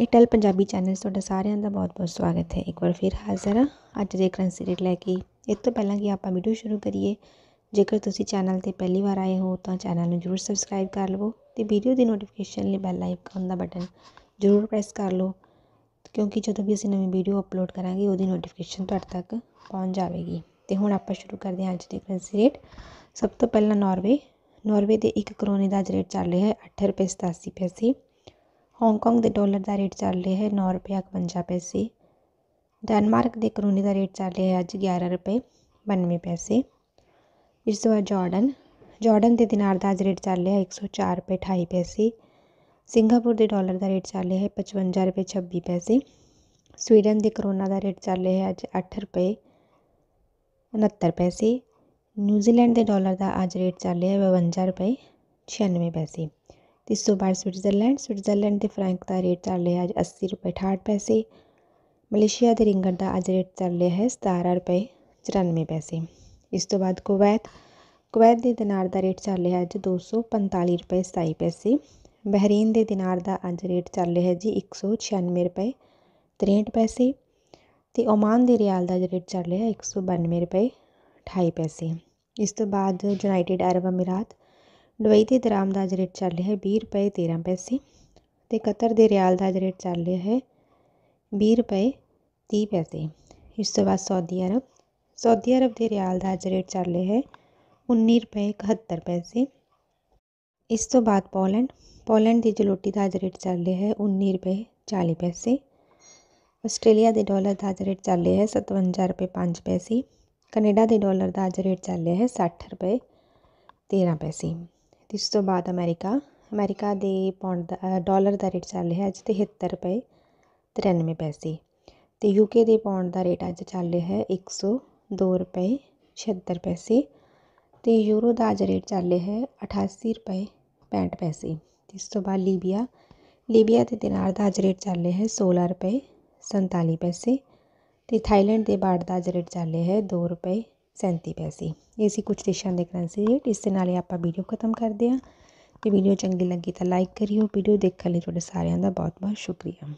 ਏਟਲ Punjabi channel ਤੁਹਾਡਾ ਸਾਰਿਆਂ ਦਾ ਬਹੁਤ-ਬਹੁਤ ਸਵਾਗਤ ਹੈ ਇੱਕ ਵਾਰ ਫਿਰ ਹਾਜ਼ਰ ਹਾਂ ਅੱਜ ਦੇ ਕਰੰਸੀ ਰੇਟ ਲੈ ਕੇ ਇਸ ਤੋਂ ਪਹਿਲਾਂ ਕਿ ਆਪਾਂ ਵੀਡੀਓ ਸ਼ੁਰੂ ਕਰੀਏ ਜੇਕਰ ਤੁਸੀਂ ਚੈਨਲ ਤੇ ਪਹਿਲੀ ਵਾਰ ਆਏ ਹੋ ਤਾਂ ਚੈਨਲ ਨੂੰ ਜਰੂਰ ਸਬਸਕ੍ਰਾਈਬ ਕਰ ਲਵੋ ਤੇ ਵੀਡੀਓ ਦੀ ਨੋਟੀਫਿਕੇਸ਼ਨ ਲਈ ਬੈਲ ਆਈਕਨ ਦਾ ਬਟਨ ਜਰੂਰ ਪ੍ਰੈਸ ਕਰ ਲਓ ਕਿਉਂਕਿ ਜਦੋਂ ਵੀ ਅਸੀਂ ਨਵੀਂ ਵੀਡੀਓ ਅਪਲੋਡ ਕਰਾਂਗੇ ਉਹਦੀ ਨੋਟੀਫਿਕੇਸ਼ਨ ਤੁਹਾਡੇ ਤੱਕ ਪਹੁੰਚ ਜਾਵੇਗੀ ਤੇ ਹੁਣ ਆਪਾਂ ਸ਼ੁਰੂ ਕਰਦੇ ਹਾਂ ਅੱਜ ਦੇ ਕਰੰਸੀ ਰੇਟ ਸਭ ਤੋਂ ਪਹਿਲਾਂ ਨਾਰਵੇ ਨਾਰਵੇ ਦੇ 1 ਕਰੋਨੇ ਦਾ ਅੱਜ ਰੇਟ ਚੱਲ ਰਿਹਾ ਹੈ 8 ਰੁਪਏ 87 ਪੈਸੇ ਹਾਂਗਕਾਂਗ ਦੇ ਡਾਲਰ ਦਾ ਰੇਟ ਚੱਲ ਰਿਹਾ ਹੈ ਨੌ ਰੁਪਏ ਇਕਵੰਜਾ ਪੈਸੇ ਡੈਨਮਾਰਕ ਦੇ ਕਰੋਨੇ ਦਾ ਰੇਟ ਚੱਲ ਰਿਹਾ ਹੈ ਅੱਜ ਗਿਆਰ੍ਹਾਂ ਰੁਪਏ ਬਾਨਵੇਂ ਪੈਸੇ ਇਸ ਤੋਂ ਬਾਅਦ ਜੋਰਡਨ ਜੋਰਡਨ ਦੇ ਦਿਨਾਰ ਦਾ ਅੱਜ ਰੇਟ ਚੱਲ ਰਿਹਾ ਇੱਕ ਸੌ ਚਾਰ ਰੁਪਏ ਅਠਾਈ ਪੈਸੇ ਸਿੰਗਾਪੁਰ ਦੇ ਡਾਲਰ ਦਾ ਰੇਟ ਚੱਲ ਰਿਹਾ ਹੈ ਪਚਵੰਜਾ ਰੁਪਏ ਛੱਬੀ ਪੈਸੇ ਸਵੀਡਨ ਦੇ ਕਰੋਨਾ ਦਾ ਰੇਟ ਚੱਲ ਰਿਹਾ ਹੈ ਅੱਜ ਅੱਠ ਰੁਪਏ ਉਣਹੱਤਰ ਪੈਸੇ ਨਿਊਜ਼ੀਲੈਂਡ ਦੇ ਡਾਲਰ ਦਾ ਅੱਜ ਰੇਟ ਚੱਲ ਰਿਹਾ ਹੈ ਬਵੰਜਾ ਰੁਪਏ ਛਿਆਨਵੇਂ ਪੈਸੇ ਇਸ ਤੋਂ ਬਾਅਦ ਸਵਿਟਜ਼ਰਲੈਂਡ ਸਵਿਟਜ਼ਰਲੈਂਡ ਦੇ ਫ੍ਰੈਂਕ ਦਾ ਰੇਟ ਚੱਲ ਰਿਹਾ ਅੱਜ 80 ਰੁਪਏ 68 ਪੈਸੇ ਮਲੇਸ਼ੀਆ ਦੇ ਰਿੰਗਟ ਦਾ ਅੱਜ ਰੇਟ ਚੱਲ ਰਿਹਾ ਹੈ 17 ਰੁਪਏ 94 ਪੈਸੇ ਇਸ ਤੋਂ ਬਾਅਦ ਕੁਵੈਤ ਕੁਵੈਤ ਦੇ ਦਿਨਾਰ ਦਾ ਰੇਟ ਚੱਲ ਰਿਹਾ ਅੱਜ 245 ਰੁਪਏ 27 ਪੈਸੇ ਬਹਿਰੀਨ ਦੇ ਦਿਨਾਰ ਦਾ ਅੱਜ ਰੇਟ ਚੱਲ ਰਿਹਾ ਜੀ 196 ਰੁਪਏ 63 ਪੈਸੇ ਤੇ ਓਮਾਨ ਦੇ ਰਿਆਲ ਦਾ ਰੇਟ ਚੱਲ ਰਿਹਾ 192 ਰੁਪਏ 28 ਪੈਸੇ ਇਸ ਤੋਂ ਬਾਅਦ ਯੂਨਾਈਟਿਡ ਅਰਬ ਅਮੀਰਾਤ ਦੁਬਈ के दराम का ਅੱਜ चल रहा है भी रुपए तेरह पैसे ਪੈਸੇ ਤੇ ਕਤਰ ਦੇ ਰਿਆਲ ਦਾ ਅੱਜ ਰੇਟ ਚੱਲ ਰਿਹਾ ਹੈ 20 ਰੁਪਏ 30 ਪੈਸੇ ਇਸ ਤੋਂ ਬਾਅਦ ਸਊਦੀ सऊदी अरब के रियाल का अज रेट चल रहा है उन्नी रुपए इकहत्तर पैसे इस तो बाद पोलैंड पोलैंड की जलोटी का अज रेट चल रहा है उन्नी रुपए चाली पैसे आस्ट्रेलिया के डॉलर का अज रेट चल रहा है सतवंजा रुपये पाँच पैसे कनेडा के डॉलर का अज रेट चल रहा है सठ रुपए तेरह पैसे ਇਸ ਤੋਂ ਬਾਅਦ ਅਮਰੀਕਾ ਅਮਰੀਕਾ ਦੇ ਪੌਂਡ ਦਾ ਡੋਲਰ ਦਾ ਰੇਟ ਚੱਲ ਰਿਹਾ ਹੈ ਅੱਜ ਤੇ ਤਿਹੱਤਰ ਰੁਪਏ 93 ਪੈਸੇ ਤੇ ਯੂਕੇ ਦੇ ਪੌਂਡ ਦਾ ਰੇਟ ਅੱਜ ਚੱਲ ਰਿਹਾ ਹੈ 102 ਰੁਪਏ 76 ਪੈਸੇ ਤੇ ਯੂਰੋ ਦਾ ਅੱਜ ਰੇਟ ਚੱਲ ਰਿਹਾ ਹੈ 88 ਰੁਪਏ 65 ਪੈਸੇ ਇਸ ਤੋਂ ਬਾਅਦ ਲੀਬੀਆ ਲੀਬੀਆ ਦੇ ਦਿਨਾਰ ਦਾ ਅੱਜ ਰੇਟ ਚੱਲ ਰਿਹਾ ਹੈ 16 ਰੁਪਏ 47 ਪੈਸੇ ਤੇ ਥਾਈਲੈਂਡ ਦੇ ਬਾਟ ਦਾ ਅੱਜ ਰੇਟ ਚੱਲ ਰਿਹਾ ਹੈ 2 ਰੁਪਏ ਸੈਂਤੀ ਪੈਸੇ ਇਹ ਸੀ ਕੁਝ ਦੇਸ਼ਾਂ ਦੇ ਕਰੰਸੀ ਰੇਟ ਇਸ ਦੇ ਨਾਲ ਹੀ ਆਪਾਂ ਵੀਡੀਓ ਖਤਮ ਕਰਦੇ ਹਾਂ ਤੇ ਵੀਡੀਓ ਚੰਗੀ ਲੱਗੀ ਤਾਂ ਲਾਈਕ ਕਰਿਓ ਵੀਡੀਓ ਦੇਖਣ ਲਈ ਤੁਹਾਡੇ ਸਾਰਿਆਂ ਦਾ ਬਹੁਤ ਬਹੁਤ ਸ਼ੁਕਰੀਆ